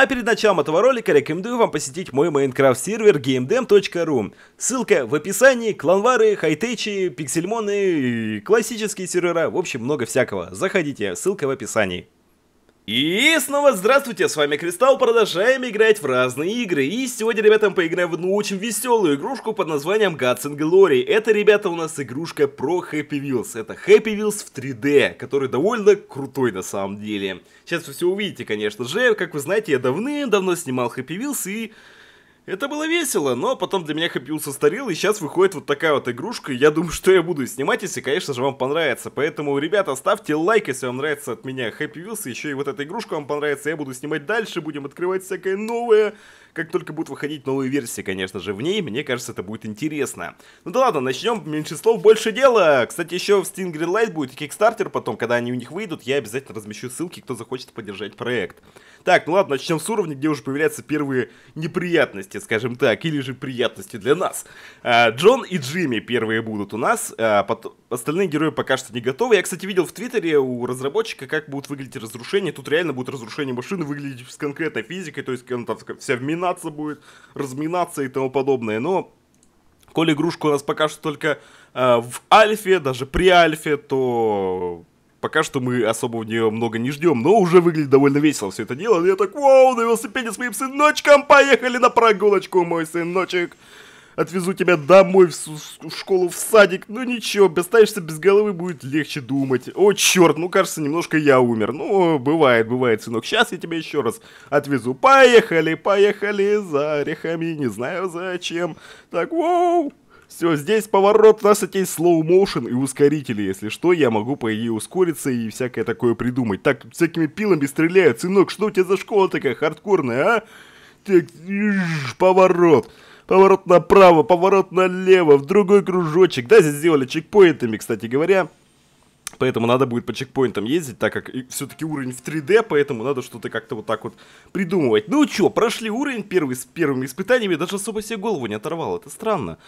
А перед началом этого ролика рекомендую вам посетить мой Minecraft сервер gamedem.ru. Ссылка в описании, кланвары, хайтечи, пиксельмоны, классические сервера, в общем много всякого. Заходите, ссылка в описании. И снова здравствуйте, с вами Кристалл, продолжаем играть в разные игры. И сегодня, ребята, мы поиграем в одну очень веселую игрушку под названием Gods and Glory. Это, ребята, у нас игрушка про Happy Wheels. Это Happy Wheels в 3D, который довольно крутой на самом деле. Сейчас вы все увидите, конечно же. Как вы знаете, я давным-давно снимал Happy Wheels и это было весело, но потом для меня хэппи состарел, и сейчас выходит вот такая вот игрушка. Я думаю, что я буду снимать, если, конечно же, вам понравится. Поэтому, ребята, ставьте лайк, если вам нравится от меня хэппи Wheels, еще и вот эта игрушка вам понравится. Я буду снимать дальше, будем открывать всякое новое. Как только будут выходить новые версии, конечно же, в ней, мне кажется, это будет интересно. Ну да ладно, начнем. Меньше слов, больше дела. Кстати, еще в Steam Greenlight будет Kickstarter, потом, когда они у них выйдут, я обязательно размещу ссылки, кто захочет поддержать проект. Так, ну ладно, начнем с уровня, где уже появляются первые неприятности, скажем так, или же приятности для нас. А, Джон и Джимми первые будут у нас, а, потом... остальные герои пока что не готовы. Я, кстати, видел в Твиттере у разработчика, как будут выглядеть разрушения. Тут реально будут разрушения машины выглядеть с конкретной физикой, то есть он там вся в мина разминаться будет, разминаться и тому подобное. Но, коли игрушку у нас пока что только э, в альфе, даже при альфе, то пока что мы особо в нее много не ждем, но уже выглядит довольно весело все это дело. Я так, вау, на велосипеде с моим сыночком поехали на прогулочку, мой сыночек отвезу тебя домой, в, в школу, в садик. Ну ничего, останешься без головы, будет легче думать. О, черт, ну кажется, немножко я умер. Ну, бывает, бывает, сынок. Сейчас я тебя еще раз отвезу. Поехали, поехали за орехами, не знаю зачем. Так, воу. Все, здесь поворот, у нас есть слоу-моушен и ускорители, если что, я могу, по идее, ускориться и всякое такое придумать. Так, всякими пилами стреляют, сынок, что у тебя за школа такая хардкорная, а? Так, поворот. Поворот направо, поворот налево, в другой кружочек. Да, здесь сделали чекпоинтами, кстати говоря. Поэтому надо будет по чекпоинтам ездить, так как все-таки уровень в 3D, поэтому надо что-то как-то вот так вот придумывать. Ну что, прошли уровень первый с первыми испытаниями, даже особо себе голову не оторвал, это странно.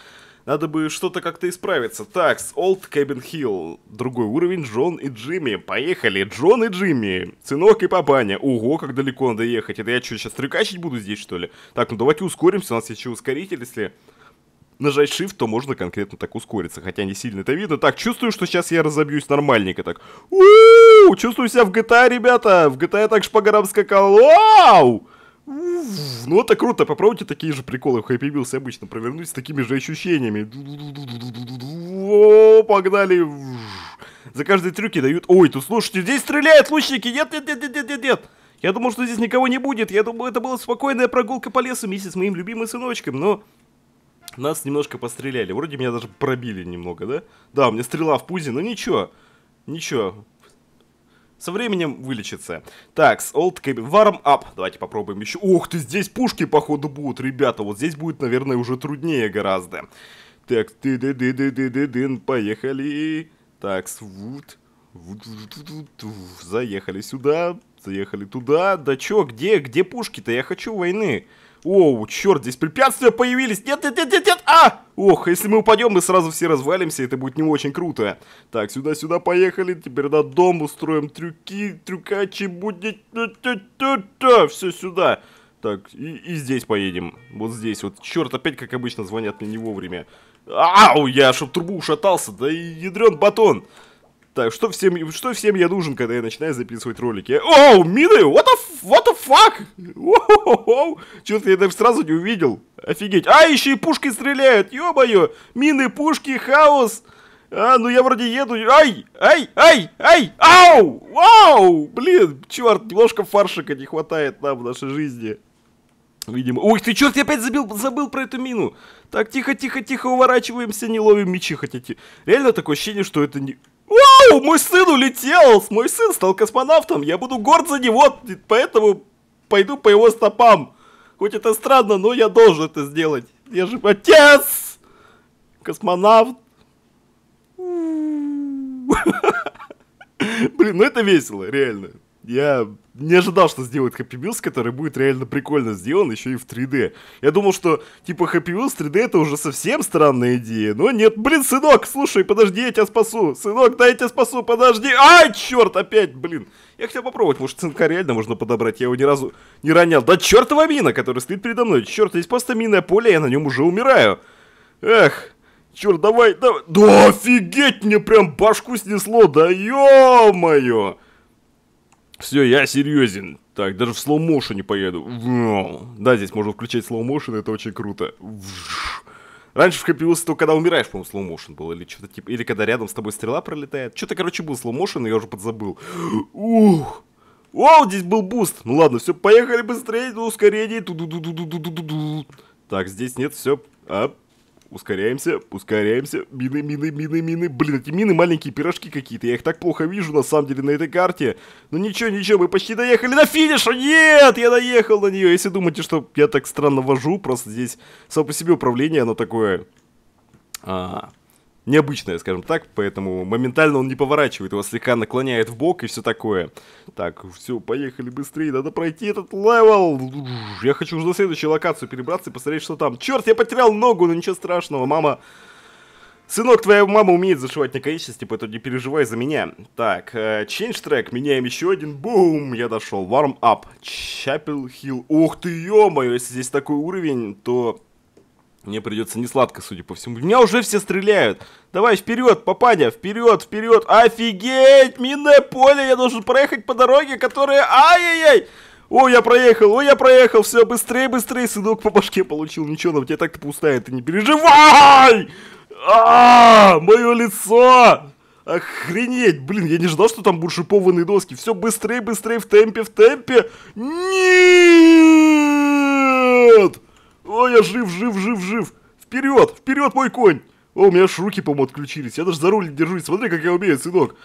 Надо бы что-то как-то исправиться. Так, с Old Cabin Hill. Другой уровень, Джон и Джимми. Поехали, Джон и Джимми. Сынок и папаня. Ого, как далеко надо ехать. Это я что, сейчас трюкачить буду здесь, что ли? Так, ну давайте ускоримся, у нас еще ускоритель, если нажать Shift, то можно конкретно так ускориться, хотя не сильно это видно. Так, чувствую, что сейчас я разобьюсь нормальненько так. У -у -у, чувствую себя в GTA, ребята! В GTA я так же по горам скакал. Вау! Ну это круто, попробуйте такие же приколы в Happy Wheels обычно провернуть с такими же ощущениями. О, погнали. За каждые трюки дают... Ой, тут слушайте, здесь стреляют лучники! Нет, нет, нет, нет, нет, нет, нет! Я думал, что здесь никого не будет. Я думал, это была спокойная прогулка по лесу вместе с моим любимым сыночком, но... Нас немножко постреляли. Вроде меня даже пробили немного, да? Да, у меня стрела в пузе, но ничего. Ничего. Со временем вылечится. Так, с Old Cabin. Warm Up. Давайте попробуем еще. Ух ты, здесь пушки, походу, будут, ребята. Вот здесь будет, наверное, уже труднее гораздо. Так, ты ды ды ды ды ды дын поехали. Так, вот. Заехали сюда, заехали туда. Да чё, где, где пушки-то? Я хочу войны. Оу, черт, здесь препятствия появились. Нет, нет, нет, нет, нет. А! Ох, если мы упадем, мы сразу все развалимся, это будет не очень круто. Так, сюда-сюда поехали. Теперь на дом устроим трюки, трюкачи будет. Все сюда. Так, и, и здесь поедем. Вот здесь вот. Черт, опять, как обычно, звонят мне не вовремя. Ау, я чтоб трубу ушатался. Да и ядрен батон. Так, что всем, что всем я нужен, когда я начинаю записывать ролики? О, мины, what the, what the fuck? Чё-то я даже сразу не увидел. Офигеть. А, еще и пушки стреляют, ё-моё. Мины, пушки, хаос. А, ну я вроде еду. Ай, ай, ай, ай, ау, вау, блин, черт, немножко фаршика не хватает нам в нашей жизни. Видимо. ух ты черт, я опять забил, забыл про эту мину. Так, тихо, тихо, тихо, уворачиваемся, не ловим мечи, хотите. Реально такое ощущение, что это не... Вау, мой сын улетел! Мой сын стал космонавтом! Я буду горд за него, поэтому пойду по его стопам. Хоть это странно, но я должен это сделать. Я же отец! Космонавт. Блин, ну это весело, реально. Я не ожидал, что сделают Happy Wheels, который будет реально прикольно сделан, еще и в 3D. Я думал, что, типа, Happy Wheels 3D это уже совсем странная идея. Но нет, блин, сынок, слушай, подожди, я тебя спасу. Сынок, дай я тебя спасу, подожди. Ай, черт, опять, блин. Я хотел попробовать, может, сынка реально можно подобрать, я его ни разу не ронял. Да чертова мина, которая стоит передо мной. Черт, здесь просто минное поле, я на нем уже умираю. Эх, черт, давай, давай. Да офигеть, мне прям башку снесло, да ё-моё. Все, я серьезен. Так, даже в слоу не поеду. Да, здесь можно включать слоу это очень круто. Раньше в Happy Wheels только когда умираешь, по-моему, слоумоушен был, или что-то типа, или когда рядом с тобой стрела пролетает. Что-то, короче, был слоумоушен, и я уже подзабыл. Ух! Вау, здесь был буст! Ну ладно, все, поехали быстрее, ну, ускорение. Ту -ду -ду -ду -ду -ду -ду -ду. Так, здесь нет, все. Оп. А? Ускоряемся, ускоряемся. Мины, мины, мины, мины. Блин, эти мины маленькие пирожки какие-то. Я их так плохо вижу на самом деле на этой карте. но ну ничего, ничего, мы почти доехали до финиша. Нет, я доехал на нее. Если думаете, что я так странно вожу, просто здесь само по себе управление, оно такое... -а необычное, скажем так, поэтому моментально он не поворачивает, его слегка наклоняет в бок и все такое. Так, все, поехали быстрее, надо пройти этот левел. Я хочу уже на следующую локацию перебраться и посмотреть, что там. Черт, я потерял ногу, но ну ничего страшного, мама... Сынок, твоя мама умеет зашивать на поэтому не переживай за меня. Так, э, change track, меняем еще один. Бум, я дошел. Warm up. Chapel Hill. Ух ты, ё-моё, если здесь такой уровень, то мне придется не сладко, судя по всему. Меня уже все стреляют. Давай, вперед, папаня, вперед, вперед. Офигеть, минное поле, я должен проехать по дороге, которая... Ай-яй-яй! О, я проехал, о, я проехал, все, быстрее, быстрее, сынок по башке получил. Ничего, нам тебя так-то пустая, ты не переживай! А, -а, -а, мое лицо! Охренеть, блин, я не ждал, что там будут шипованные доски. Все быстрее, быстрее, в темпе, в темпе. Нет! О, я жив, жив, жив, жив! Вперед, вперед, мой конь! О, у меня аж руки, по-моему, отключились. Я даже за руль держусь. Смотри, как я умею, сынок.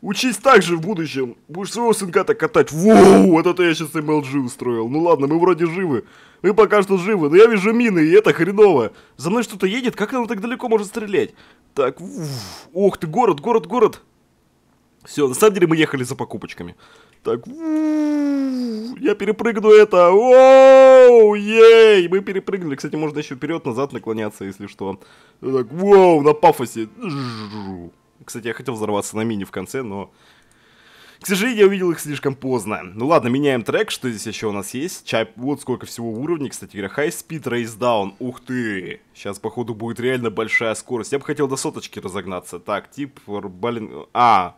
Учись так же в будущем. Будешь своего сынка так катать. Воу, вот это я сейчас MLG устроил. Ну ладно, мы вроде живы. Мы пока что живы, но я вижу мины, и это хреново. За мной что-то едет, как оно так далеко может стрелять? Так, ух ты, город, город, город. Все, на самом деле мы ехали за покупочками. Так, я перепрыгну это. Оу, ей, мы перепрыгнули. Кстати, можно еще вперед-назад наклоняться, если что. Так, вау, на пафосе. Кстати, я хотел взорваться на мини в конце, но... К сожалению, я увидел их слишком поздно. Ну ладно, меняем трек, что здесь еще у нас есть. Чай, вот сколько всего уровней, кстати говоря. High Speed Race Down, ух ты. Сейчас, походу, будет реально большая скорость. Я бы хотел до соточки разогнаться. Так, тип, блин, А,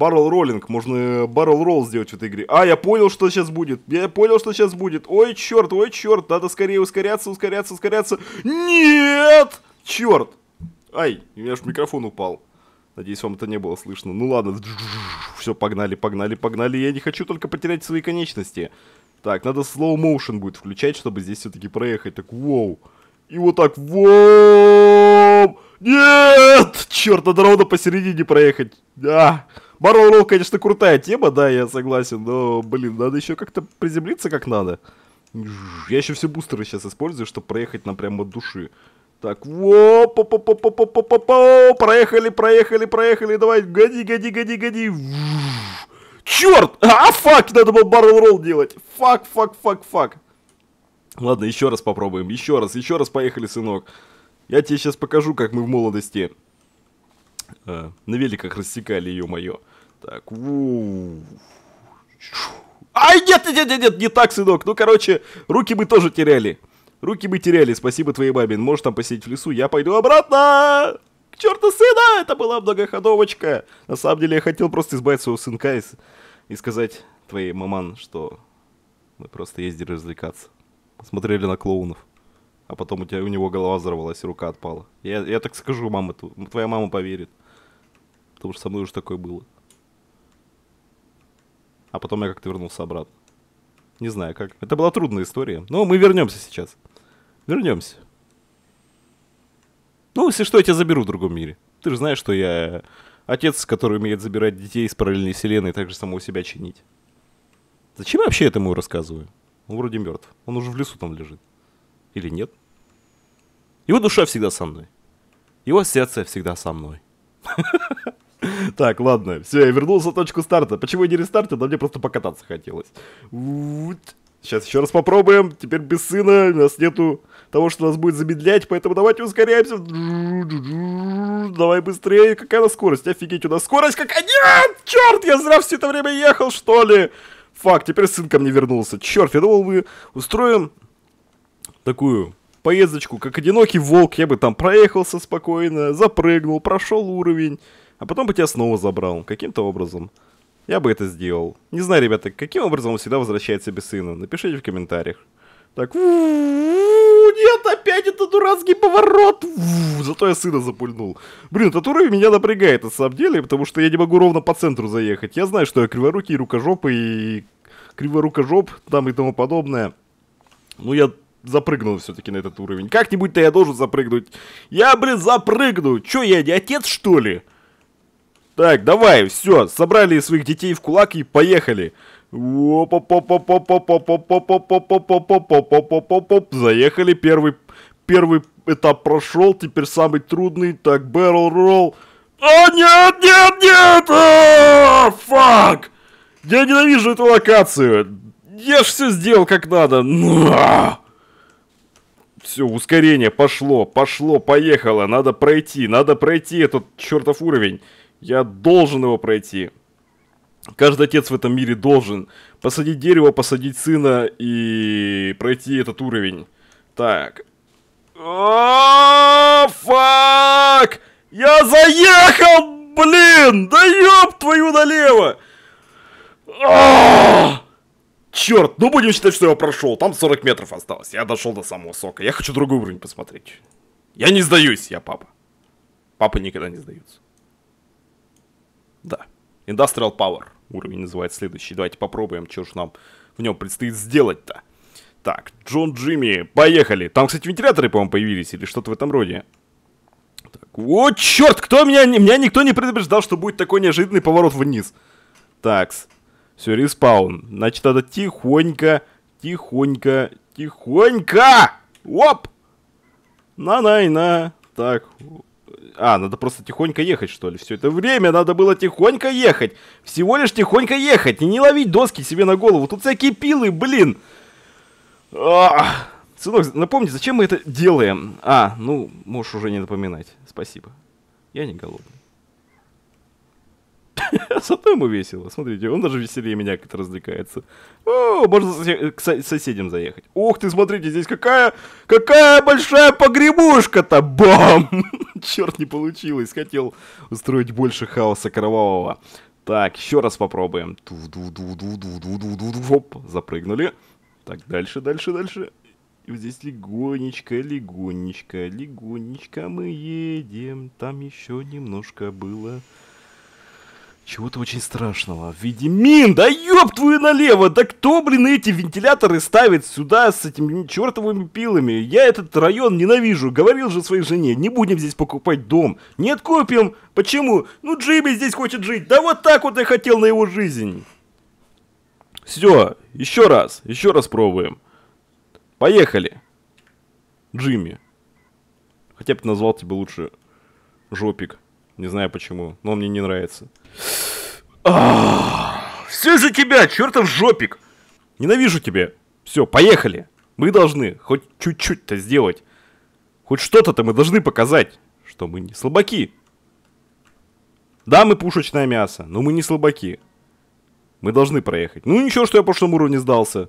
Баррел роллинг, можно баррел э, ролл сделать в этой игре. А, я понял, что сейчас будет. Я понял, что сейчас будет. Ой, черт, ой, черт, надо скорее ускоряться, ускоряться, ускоряться. Нет! Черт! Ай, у меня же микрофон упал. Надеюсь, вам это не было слышно. Ну ладно. Все, погнали, погнали, погнали. Я не хочу только потерять свои конечности. Так, надо slow motion будет включать, чтобы здесь все-таки проехать. Так, воу. И вот так, воу. Нет! Черт, надо ровно посередине проехать. А! Барон конечно, крутая тема, да, я согласен, но, блин, надо еще как-то приземлиться как надо. Я еще все бустеры сейчас использую, чтобы проехать на прямо от души. Так, во, по по по по по по по по проехали, проехали, проехали, давай, годи, годи, годи, годи. Черт! А, фак, надо было баррел ролл делать. Фак, фак, фак, фак. Ладно, еще раз попробуем, еще раз, еще раз поехали, сынок. Я тебе сейчас покажу, как мы в молодости. Э, на великах рассекали ее мое. Так, Ай, нет, нет, нет, нет, не так, сынок. Ну, короче, руки мы тоже теряли. Руки мы теряли, спасибо твоей бабе, Можешь там посидеть в лесу, я пойду обратно! К черту сына! Это была многоходовочка! На самом деле я хотел просто избавить своего сынка и, и сказать твоей маман, что мы просто ездили развлекаться. Смотрели на клоунов. А потом у, тебя, у него голова взорвалась и рука отпала. Я, я так скажу, мама, твоя мама поверит потому что со мной уже такое было. А потом я как-то вернулся обратно. Не знаю как. Это была трудная история. Но мы вернемся сейчас. Вернемся. Ну, если что, я тебя заберу в другом мире. Ты же знаешь, что я отец, который умеет забирать детей из параллельной вселенной и также самого себя чинить. Зачем я вообще этому рассказываю? Он вроде мертв. Он уже в лесу там лежит. Или нет? Его душа всегда со мной. Его сердце всегда со мной. Так, ладно, все, я вернулся в точку старта. Почему я не рестартил? Да мне просто покататься хотелось. Сейчас еще раз попробуем. Теперь без сына у нас нету того, что нас будет замедлять, поэтому давайте ускоряемся. Давай быстрее. Какая у нас скорость? Офигеть, у нас скорость какая? Нет! Черт, я зря все это время ехал, что ли? Фак, теперь сын ко мне вернулся. Черт, я думал, мы устроим такую поездочку, как одинокий волк. Я бы там проехался спокойно, запрыгнул, прошел уровень а потом бы тебя снова забрал, каким-то образом. Я бы это сделал. Не знаю, ребята, каким образом он всегда возвращается себе сына. Напишите в комментариях. Так, нет, опять этот дурацкий поворот. Зато я сына запульнул. Блин, этот уровень меня напрягает на самом деле, потому что я не могу ровно по центру заехать. Я знаю, что я криворукий, рукожопый и криворукожоп там и тому подобное. Ну, я запрыгнул все-таки на этот уровень. Как-нибудь-то я должен запрыгнуть. Я, блин, запрыгну. Че, я не отец, что ли? Так, давай, все, собрали своих детей в кулак и поехали. Заехали, первый, первый этап прошел, теперь самый трудный. Так, barrel ролл. А, нет, нет, нет! фак! Я ненавижу эту локацию. Я ж все сделал как надо. Все, ускорение пошло, пошло, поехало. Надо пройти, надо пройти этот чертов уровень. Я должен его пройти. Каждый отец в этом мире должен посадить дерево, посадить сына и пройти этот уровень. Так. А, фак! Я заехал, блин! Да ёб твою налево! А! Черт, ну будем считать, что я прошел. Там 40 метров осталось. Я дошел до самого сока. Я хочу другой уровень посмотреть. Я не сдаюсь, я папа. Папы никогда не сдаются. Да. Industrial Power уровень называется следующий. Давайте попробуем, что ж нам в нем предстоит сделать-то. Так, Джон Джимми, поехали. Там, кстати, вентиляторы, по-моему, появились или что-то в этом роде. Так, о, черт, кто меня... Меня никто не предупреждал, что будет такой неожиданный поворот вниз. Такс. Все, респаун. Значит, надо тихонько, тихонько, тихонько! Оп! На-най-на. Так, а, надо просто тихонько ехать, что ли? Все это время надо было тихонько ехать. Всего лишь тихонько ехать. И не ловить доски себе на голову. Тут всякие пилы, блин. Ах. Сынок, напомни, зачем мы это делаем? А, ну, можешь уже не напоминать. Спасибо. Я не голодный. Зато ему весело. Смотрите, он даже веселее меня как-то развлекается. О, можно к соседям заехать. Ух ты, смотрите, здесь какая, какая большая погребушка-то! Бам! Черт, не получилось. Хотел устроить больше хаоса кровавого. Так, еще раз попробуем. Оп, запрыгнули. Так, дальше, дальше, дальше. И здесь легонечко, легонечко, легонечко мы едем. Там еще немножко было чего-то очень страшного в виде мин. Да ёб твою налево! Да кто, блин, эти вентиляторы ставит сюда с этими чертовыми пилами? Я этот район ненавижу. Говорил же своей жене, не будем здесь покупать дом. Нет, купим. Почему? Ну, Джимми здесь хочет жить. Да вот так вот я хотел на его жизнь. Все, еще раз, еще раз пробуем. Поехали. Джимми. Хотя бы назвал тебя лучше Жопик. Не знаю почему, но он мне не нравится. Все за тебя, чертов жопик! Ненавижу тебя. Все, поехали. Мы должны хоть чуть-чуть-то сделать. Хоть что-то-то мы должны показать, что мы не слабаки. Да, мы пушечное мясо, но мы не слабаки. Мы должны проехать. Ну ничего, что я в прошлом уровне сдался.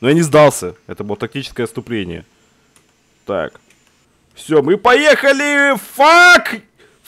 Но ну, я не сдался. Это было тактическое отступление. Так. Все, мы поехали! Фак!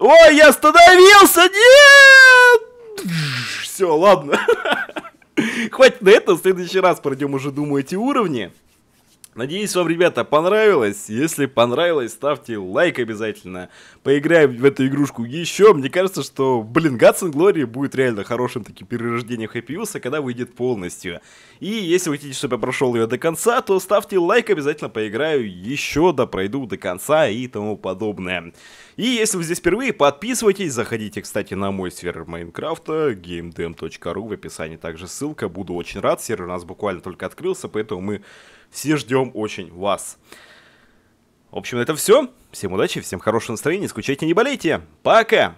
Ой, я остановился! Нет! Все, ладно. Хватит на это, в следующий раз пройдем уже, думаю, эти уровни. Надеюсь, вам, ребята, понравилось. Если понравилось, ставьте лайк обязательно. Поиграем в эту игрушку еще. Мне кажется, что, блин, Guts and будет реально хорошим таким перерождением Happy Wheels, а когда выйдет полностью. И если вы хотите, чтобы я прошел ее до конца, то ставьте лайк, обязательно поиграю еще, да пройду до конца и тому подобное. И если вы здесь впервые, подписывайтесь, заходите, кстати, на мой сервер Майнкрафта, gamedem.ru, в описании также ссылка, буду очень рад, сервер у нас буквально только открылся, поэтому мы все ждем очень вас. В общем, это все. Всем удачи, всем хорошего настроения, скучайте, не болейте. Пока!